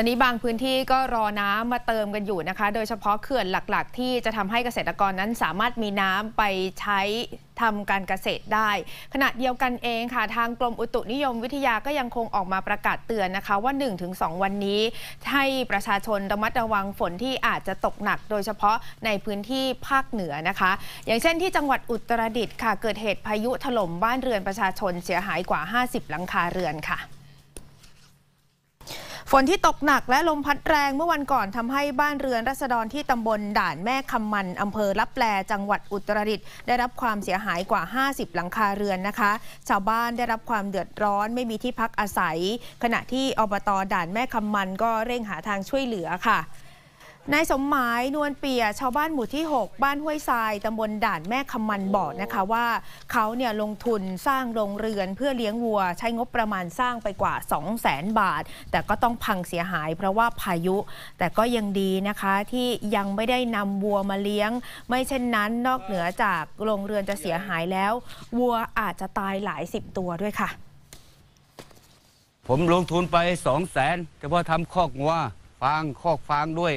อนนี้บางพื้นที่ก็รอน้ำมาเติมกันอยู่นะคะ โดยเฉพาะเขื่อนหลัก ๆ ที่จะทำให้เกษตรกรนั้นสามารถมีน้ำไปใช้ทำการเกษตรได้ ขณะเดียวกันเองค่ะ ทางกรมอุตุนิยมวิทยาก็ยังคงออกมาประกาศเตือนนะคะ ว่า 1-2 วันนี้ ให้ประชาชนระมัดระวังฝนที่อาจจะตกหนัก โดยเฉพาะในพื้นที่ภาคเหนือนะคะ อย่างเช่นที่จังหวัดอุตรดิตถ์ค่ะเกิดเหตุพายุถล่มบ้านเรือนประชาชนเสียหายกว่า 50หลังคาเรือนค่ะฝนที่ตกหนักและลมพัดแรงเมื่อวันก่อนทำให้บ้านเรือนรัษฎรที่ตำบลด่านแม่คำมันอำเภอลับแลจังหวัดอุตรดิตถ์ได้รับความเสียหายกว่า 50 หลังคาเรือนนะคะ ชาวบ้านได้รับความเดือดร้อนไม่มีที่พักอาศัย ขณะที่อบตด่านแม่คำมันก็เร่งหาทางช่วยเหลือค่ะนายสมหมายนวลเปียชาวบ้านหมู่ที่ 6 บ้านห้วยทรายตำบลด่านแม่คำมันบอกนะคะว่าเขาเนี่ยลงทุนสร้างโรงเรือนเพื่อเลี้ยงวัว ใช้งบประมาณสร้างไปกว่า 2 0 0แสนบาท แต่ก็ต้องพังเสียหาย เพราะว่าพายุ แต่ก็ยังดีนะคะที่ยังไม่ได้นำวัวมาเลี้ยง ไม่เช่นนั้นนอกเหนือจากโรงเรือนจะเสียหายแล้ว วัวอาจจะตายหลายสิบตัวด้วยค่ะ ผมลงทุนไป 2 0 0แสนเฉพาะทำคอกวัวฟางคอกฟางด้วย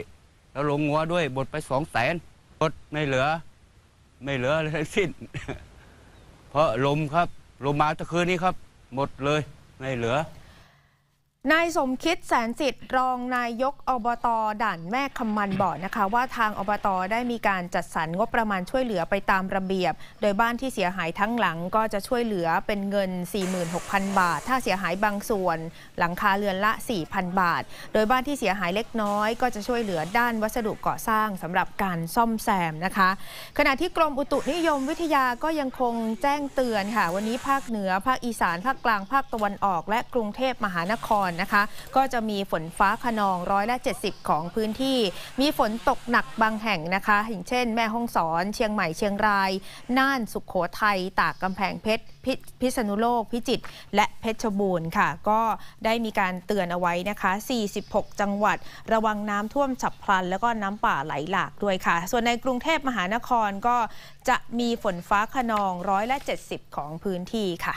แล้วลงงัวด้วยบดไปสองแสนบดไม่เหลือ ไม่เหลือเลยทั้งสิ้น เพราะลมครับลมมาตะคืนนี้ครับ หมดเลย ไม่เหลือนายสมคิดแสนสิทธิ์รองนายกอบต ด่านแม่คำมันบอกนะคะ ว่าทางอบตได้มีการจัดสรรงบประมาณช่วยเหลือไปตามระเบียบ โดยบ้านที่เสียหายทั้งหลังก็จะช่วยเหลือเป็นเงิน 46,000 บาท ถ้าเสียหายบางส่วนหลังคาเรือนละ4,000 บาท โดยบ้านที่เสียหายเล็กน้อย ก็จะช่วยเหลือด้านวัสดุก่อสร้างสำหรับการซ่อมแซมนะคะ ขณะที่กรมอุตุนิยมวิทยาก็ยังคงแจ้งเตือนค่ะวันนี้ภาคเหนือ ภาคอีสานภาคกลางภาคตะวันออก และกรุงเทพมหานครรนะคะก็จะมีฝนฟ้าขนองร้อยละ70 ของพื้นที่ มีฝนตกหนักบางแห่งนะคะ อย่างเช่น แม่ฮ่องสอน เชียงใหม่เชียงราย น่านสุขโขทัยตากกำแพงเพชรพพิษณุโลกพิจิตรและเพชรบูรณ์ค่ะ ก็ได้มีการเตือนเอาไว้นะคะ 46 จังหวัด ระวังน้ำท่วมฉับพลัน แล้วก็น้ำป่าไหลหลากด้วยค่ะ ส่วนในกรุงเทพมหานครก็จะมีฝนฟ้าขนองร้อยละ70 ของพื้นที่ค่ะ